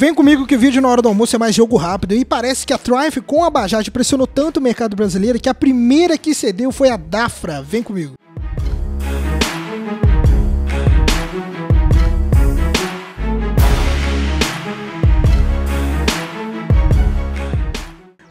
Vem comigo que o vídeo na hora do almoço é mais jogo rápido e parece que a Triumph com a Bajaj pressionou tanto o mercado brasileiro que a primeira que cedeu foi a Dafra. Vem comigo.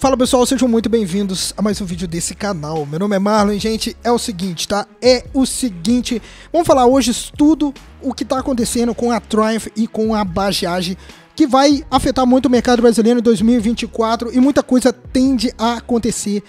Fala pessoal, sejam muito bem-vindos a mais um vídeo desse canal. Meu nome é Marlon, gente, é o seguinte, tá? É o seguinte, vamos falar hoje tudo o que tá acontecendo com a Triumph e com a Bajage, que vai afetar muito o mercado brasileiro em 2024 e muita coisa tende a acontecer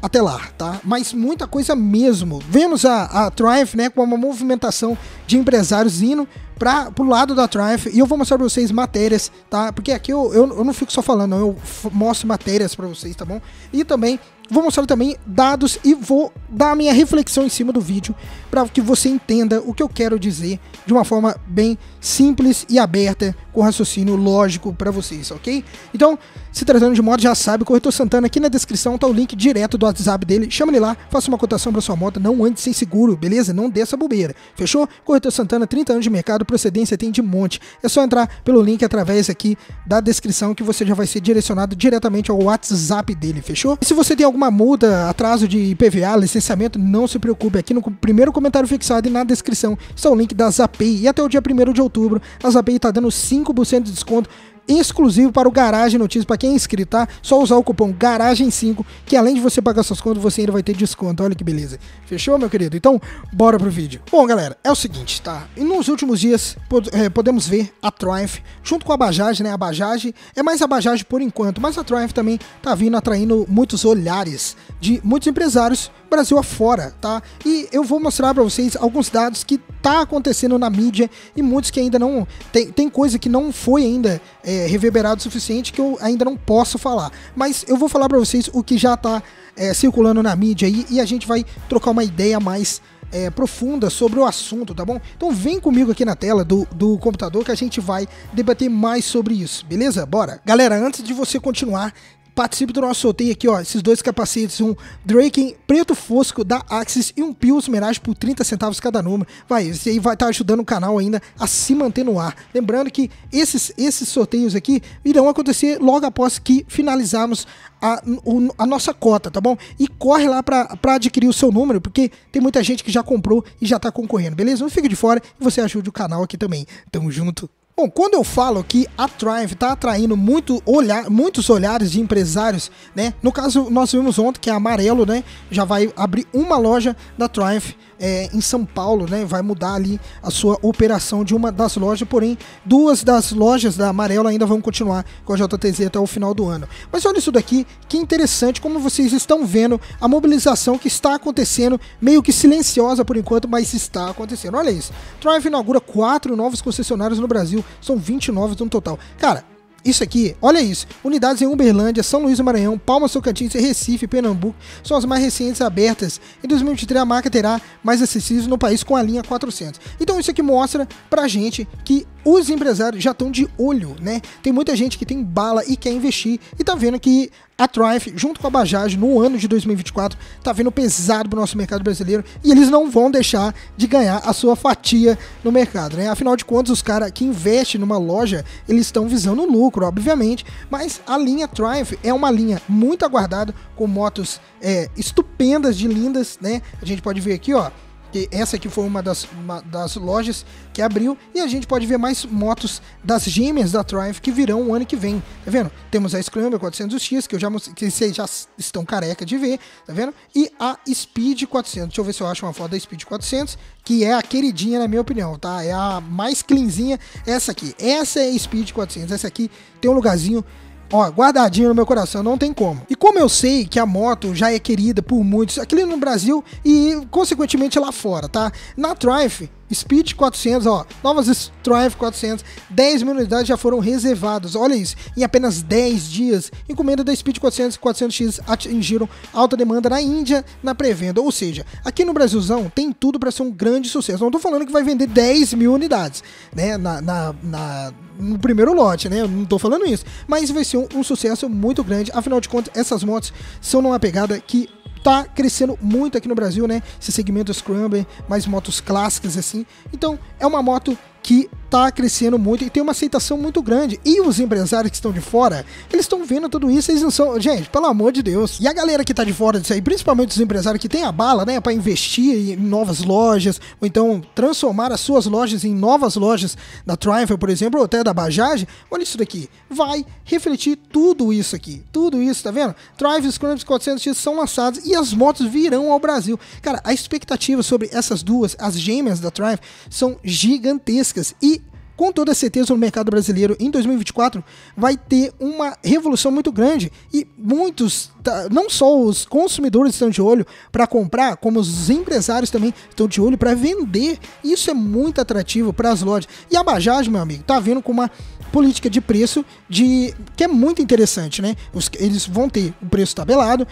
até lá, tá? Mas muita coisa mesmo. Vemos a, a Triumph, né, com uma movimentação de empresários indo para pro lado da Triumph e eu vou mostrar para vocês matérias, tá? Porque aqui eu, eu, eu não fico só falando, eu mostro matérias para vocês, tá bom? E também vou mostrar também dados e vou dar minha reflexão em cima do vídeo para que você entenda o que eu quero dizer de uma forma bem simples e aberta, com raciocínio lógico para vocês, ok? Então, se tratando de moto, já sabe, Corretor Santana, aqui na descrição tá o link direto do WhatsApp dele. Chama ele lá, faça uma cotação para sua moto, não ande sem seguro, beleza? Não dê essa bobeira. Fechou? Corretor Santana, 30 anos de mercado, procedência tem de monte. É só entrar pelo link através aqui da descrição que você já vai ser direcionado diretamente ao WhatsApp dele, fechou? E se você tem alguma multa, atraso de IPVA, licenciamento, não se preocupe. Aqui no primeiro comentário fixado e na descrição está o link da Zapay. E até o dia 1 de outubro, a Zapay tá dando 5% de desconto exclusivo para o Garagem Notícias. Para quem é inscrito, tá? Só usar o cupom Garagem5, que além de você pagar suas contas, você ainda vai ter desconto. Olha que beleza. Fechou, meu querido? Então, bora pro vídeo. Bom, galera, é o seguinte, tá? E nos últimos dias pod é, podemos ver a Triumph junto com a Bajaj, né? A Bajaj é mais a Bajaj por enquanto, mas a Triumph também tá vindo atraindo muitos olhares de muitos empresários Brasil afora, tá? E eu vou mostrar para vocês alguns dados que tá acontecendo na mídia e muitos que ainda não tem, tem coisa que não foi ainda é, é, reverberado o suficiente que eu ainda não posso falar. Mas eu vou falar para vocês o que já está é, circulando na mídia aí e a gente vai trocar uma ideia mais é, profunda sobre o assunto, tá bom? Então vem comigo aqui na tela do, do computador que a gente vai debater mais sobre isso, beleza? Bora! Galera, antes de você continuar, Participe do nosso sorteio aqui, ó. Esses dois capacetes, um Draken preto fosco da Axis e um Pius Mirage por 30 centavos cada número. Vai, isso aí vai estar tá ajudando o canal ainda a se manter no ar. Lembrando que esses, esses sorteios aqui irão acontecer logo após que finalizarmos a, o, a nossa cota, tá bom? E corre lá para adquirir o seu número, porque tem muita gente que já comprou e já tá concorrendo, beleza? Não fica de fora e você ajude o canal aqui também. Tamo junto. Bom, quando eu falo que a Triumph está atraindo muito olhar, muitos olhares de empresários, né? No caso, nós vimos ontem que a Amarelo, né? Já vai abrir uma loja da Triumph é, em São Paulo, né? Vai mudar ali a sua operação de uma das lojas, porém, duas das lojas da Amarelo ainda vão continuar com a JTZ até o final do ano. Mas olha isso daqui, que interessante como vocês estão vendo a mobilização que está acontecendo, meio que silenciosa por enquanto, mas está acontecendo. Olha isso, Triumph inaugura quatro novos concessionários no Brasil são 29 no total. Cara, isso aqui, olha isso. Unidades em Uberlândia, São Luís do Maranhão, Palmas Tocantins, Recife, Pernambuco são as mais recentes abertas. Em 2023 a marca terá mais acessíveis no país com a linha 400. Então isso aqui mostra pra gente que os empresários já estão de olho, né? Tem muita gente que tem bala e quer investir e tá vendo que a Triumph, junto com a Bajaj, no ano de 2024, tá vindo pesado pro nosso mercado brasileiro e eles não vão deixar de ganhar a sua fatia no mercado, né? Afinal de contas, os caras que investem numa loja, eles estão visando lucro, obviamente, mas a linha Triumph é uma linha muito aguardada, com motos é, estupendas de lindas, né? A gente pode ver aqui, ó, que essa aqui foi uma das, uma das lojas que abriu. E a gente pode ver mais motos das gêmeas da Triumph que virão o ano que vem. Tá vendo? Temos a Scrambler 400X, que eu já que vocês já estão careca de ver, tá vendo? E a Speed 400. Deixa eu ver se eu acho uma foto da Speed 400, que é a queridinha na minha opinião, tá? É a mais cleanzinha, essa aqui. Essa é a Speed 400. Essa aqui tem um lugarzinho Ó, guardadinho no meu coração, não tem como. E como eu sei que a moto já é querida por muitos, aqui no Brasil e, consequentemente, lá fora, tá? Na Triumph, Speed 400, ó, novas Strive 400, 10 mil unidades já foram reservadas. Olha isso, em apenas 10 dias, encomenda da Speed 400 e 400X atingiram alta demanda na Índia na pré-venda. Ou seja, aqui no Brasilzão tem tudo para ser um grande sucesso. Não tô falando que vai vender 10 mil unidades, né, na, na, na no primeiro lote, né? não tô falando isso. Mas vai ser um, um, sucesso muito grande. Afinal de contas, essas motos são numa pegada que tá crescendo muito aqui no Brasil, né? Esse segmento Scrambler, mais motos clássicas assim. Então, é uma moto que está crescendo muito e tem uma aceitação muito grande. E os empresários que estão de fora, eles estão vendo tudo isso, eles não são. Gente, pelo amor de Deus. E a galera que tá de fora disso aí, principalmente os empresários que tem a bala, né, para investir em novas lojas, ou então transformar as suas lojas em novas lojas da Triumph, por exemplo, ou até da Bajaj, olha isso daqui. Vai refletir tudo isso aqui. Tudo isso, tá vendo? Triumph Scrum 400X são lançados e as motos virão ao Brasil. Cara, a expectativa sobre essas duas, as gêmeas da Triumph, são gigantescas e com toda certeza o mercado brasileiro em 2024 vai ter uma revolução muito grande e muitos, tá, não só os consumidores estão de olho para comprar, como os empresários também estão de olho para vender. Isso é muito atrativo para as lojas. E a Bajaj, meu amigo, tá vindo com uma política de preço de que é muito interessante, né? Os, eles vão ter o preço tabelado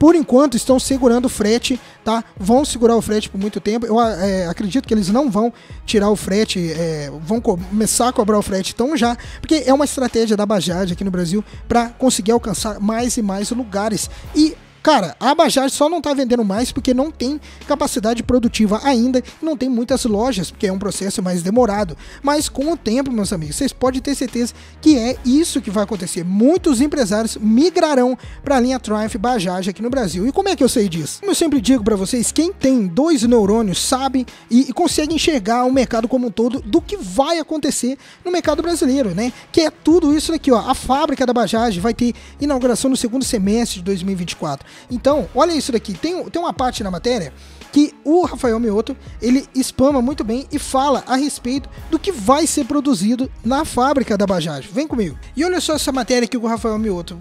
por enquanto estão segurando o frete, tá? Vão segurar o frete por muito tempo. Eu ah, é, acredito que eles não vão tirar o frete, é, vão começar a cobrar o frete tão já, porque é uma estratégia da Bajaj aqui no Brasil para conseguir alcançar mais e mais lugares. E Cara, a Bajaj só não está vendendo mais porque não tem capacidade produtiva ainda, não tem muitas lojas, porque é um processo mais demorado. Mas com o tempo, meus amigos, vocês podem ter certeza que é isso que vai acontecer. Muitos empresários migrarão para a linha Triumph Bajaj aqui no Brasil. E como é que eu sei disso? Como eu sempre digo para vocês, quem tem dois neurônios sabe e, e consegue enxergar o mercado como um todo do que vai acontecer no mercado brasileiro, né? Que é tudo isso daqui, ó. A fábrica da Bajaj vai ter inauguração no segundo semestre de 2024. Então, olha isso daqui. Tem, tem uma parte na matéria que o Rafael Mioto, ele spama muito bem e fala a respeito do que vai ser produzido na fábrica da Bajaj. Vem comigo. E olha só essa matéria que o Rafael Mioto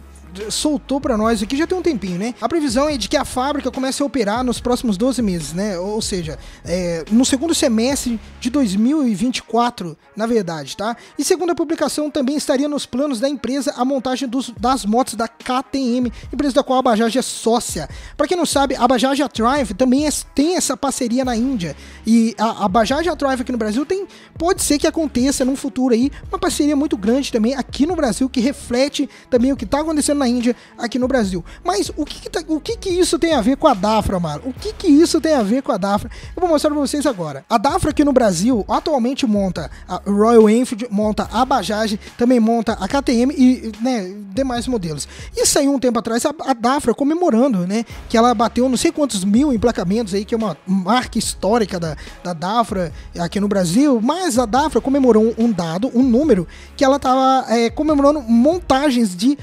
soltou para nós aqui já tem um tempinho, né? A previsão é de que a fábrica comece a operar nos próximos 12 meses, né? Ou seja, é, no segundo semestre de 2024, na verdade, tá? E segundo a publicação, também estaria nos planos da empresa a montagem dos, das motos da KTM, empresa da qual a Bajaj é sócia. Para quem não sabe, a Bajaj Drive também é, tem essa parceria na Índia. E a, a Bajaj Drive aqui no Brasil tem, pode ser que aconteça num futuro aí, uma parceria muito grande também aqui no Brasil que reflete também o que tá acontecendo na Índia, aqui no Brasil. Mas o que, que tá, o que, que isso tem a ver com a Dafra, mano? O que, que isso tem a ver com a Dafra? Eu vou mostrar pra vocês agora. A Dafra aqui no Brasil atualmente monta a Royal Enfield, monta a Bajaj, também monta a KTM e né, demais modelos. Isso saiu um tempo atrás a, a Dafra comemorando, né? Que ela bateu não sei quantos mil emplacamentos aí, que é uma marca histórica da, da Dafra aqui no Brasil, mas a Dafra comemorou um dado, um número, que ela tava é, comemorando montagens de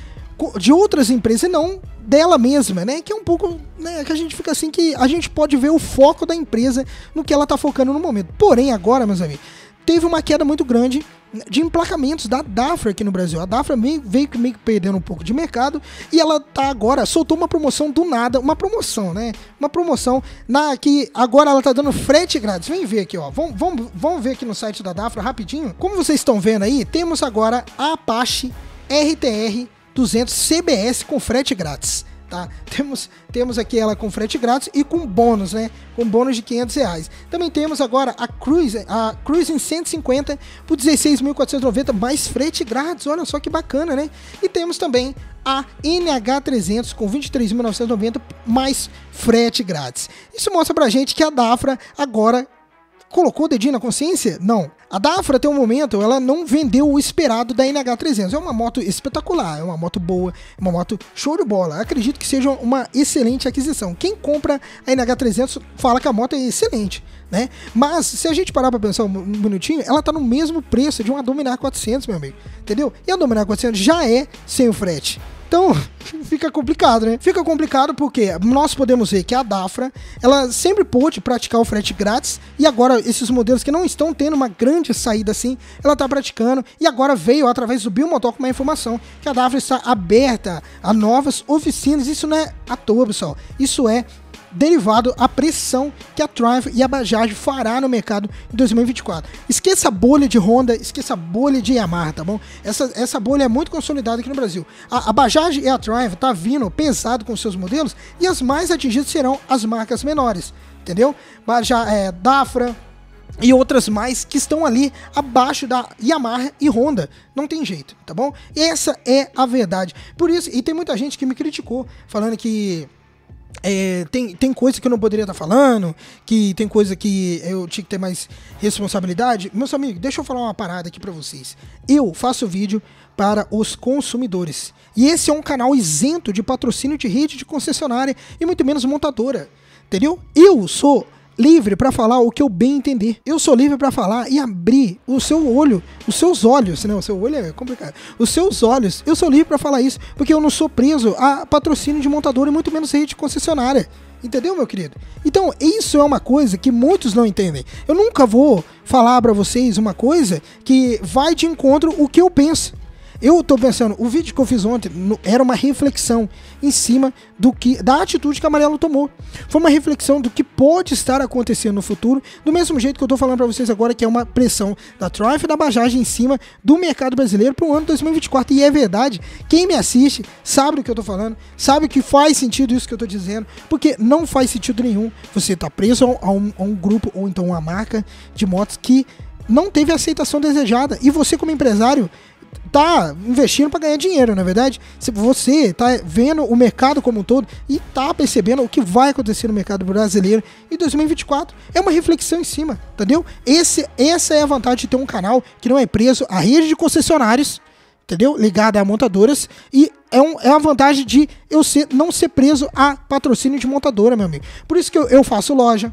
de outras empresas e não dela mesma, né? Que é um pouco né, que a gente fica assim que a gente pode ver o foco da empresa no que ela está focando no momento. Porém, agora, meus amigos, teve uma queda muito grande né, de emplacamentos da Dafra aqui no Brasil. A Dafra meio, veio meio que perdendo um pouco de mercado e ela tá agora soltou uma promoção do nada, uma promoção, né? Uma promoção na que agora ela tá dando frete grátis. Vem ver aqui, ó. Vamos, vamos, vamos ver aqui no site da Dafra rapidinho. Como vocês estão vendo aí, temos agora a Apache RTR 200 CBS com frete grátis. Tá? Temos, temos aqui ela com frete grátis e com bônus, né? Com bônus de 500 reais. Também temos agora a Cruise, a Cruise em 150 por 16.490 mais frete grátis. Olha só que bacana, né? E temos também a NH300 com 23.990 mais frete grátis. Isso mostra pra gente que a Dafra agora colocou o dedinho na consciência? Não. A Dafra, até o momento, ela não vendeu o esperado da NH300. É uma moto espetacular, é uma moto boa, é uma moto show de bola. Acredito que seja uma excelente aquisição. Quem compra a NH300 fala que a moto é excelente, né? Mas, se a gente parar pra pensar um minutinho, ela tá no mesmo preço de uma Dominar 400, meu amigo. Entendeu? E a Dominar 400 já é sem o frete. Então, fica complicado, né? Fica complicado porque nós podemos ver que a Dafra, ela sempre pôde praticar o frete grátis e agora esses modelos que não estão tendo uma grande saída assim, ela está praticando e agora veio através do Biomotor com uma informação que a Dafra está aberta a novas oficinas. Isso não é à toa, pessoal. Isso é derivado à pressão que a Triumph e a Bajaj fará no mercado em 2024. Esqueça a bolha de Honda, esqueça a bolha de Yamaha, tá bom? Essa, essa bolha é muito consolidada aqui no Brasil. A, a Bajaj e a Triumph tá vindo pesado com seus modelos e as mais atingidas serão as marcas menores, entendeu? Bajaj, é, Dafra, e outras mais que estão ali abaixo da Yamaha e Honda. Não tem jeito, tá bom? Essa é a verdade. Por isso, e tem muita gente que me criticou, falando que é, tem, tem coisa que eu não poderia estar tá falando, que tem coisa que eu tinha que ter mais responsabilidade. Meus amigos, deixa eu falar uma parada aqui para vocês. Eu faço vídeo para os consumidores. E esse é um canal isento de patrocínio de rede de concessionária e muito menos montadora. Entendeu? Eu sou livre para falar o que eu bem entender. Eu sou livre para falar e abrir o seu olho, os seus olhos, não, né? o seu olho é complicado. Os seus olhos. Eu sou livre para falar isso, porque eu não sou preso a patrocínio de montador e muito menos rede concessionária. Entendeu, meu querido? Então, isso é uma coisa que muitos não entendem. Eu nunca vou falar para vocês uma coisa que vai de encontro o que eu penso. Eu tô pensando, o vídeo que eu fiz ontem no, era uma reflexão em cima do que da atitude que a Amarelo tomou. Foi uma reflexão do que pode estar acontecendo no futuro, do mesmo jeito que eu tô falando para vocês agora que é uma pressão da Triumph e da Bajaj em cima do mercado brasileiro para o ano 2024 e é verdade. Quem me assiste sabe o que eu tô falando, sabe que faz sentido isso que eu tô dizendo, porque não faz sentido nenhum você tá preso a um, a um grupo ou então uma marca de motos que não teve a aceitação desejada e você como empresário tá investindo para ganhar dinheiro, na é verdade. Se você tá vendo o mercado como um todo e tá percebendo o que vai acontecer no mercado brasileiro em 2024, é uma reflexão em cima, entendeu? Esse, essa é a vantagem de ter um canal que não é preso à rede de concessionários, entendeu? Ligada a montadoras e é, um, é uma vantagem de eu ser, não ser preso a patrocínio de montadora, meu amigo. Por isso que eu, eu faço loja,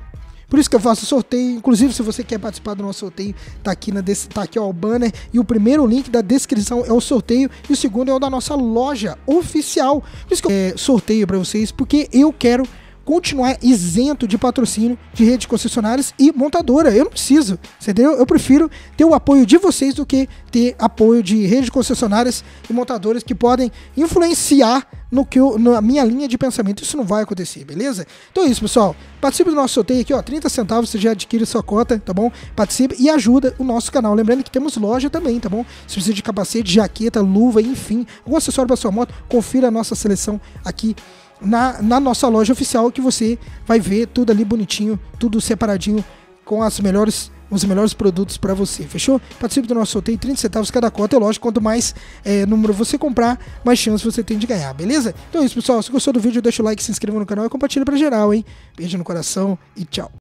por isso que eu faço sorteio. Inclusive, se você quer participar do nosso sorteio, tá aqui, na des... tá aqui ó, o banner. E o primeiro link da descrição é o sorteio. E o segundo é o da nossa loja oficial. Por isso que eu é, sorteio para vocês, porque eu quero continuar isento de patrocínio de redes concessionárias e montadora. Eu não preciso, entendeu? Eu prefiro ter o apoio de vocês do que ter apoio de redes concessionárias e montadoras que podem influenciar no que eu, na minha linha de pensamento. Isso não vai acontecer, beleza? Então é isso, pessoal. Participe do nosso sorteio aqui, ó. 30 centavos, você já adquire sua cota, tá bom? Participe e ajuda o nosso canal. Lembrando que temos loja também, tá bom? Se precisa de capacete, jaqueta, luva, enfim, algum acessório para sua moto, confira a nossa seleção aqui na, na nossa loja oficial que você vai ver tudo ali bonitinho, tudo separadinho com as melhores os melhores produtos para você, fechou? Participe do nosso sorteio, 30 centavos cada cota, é lógico, quanto mais é, número você comprar, mais chance você tem de ganhar, beleza? Então é isso, pessoal, se gostou do vídeo, deixa o like, se inscreva no canal e compartilha para geral, hein? Beijo no coração e tchau!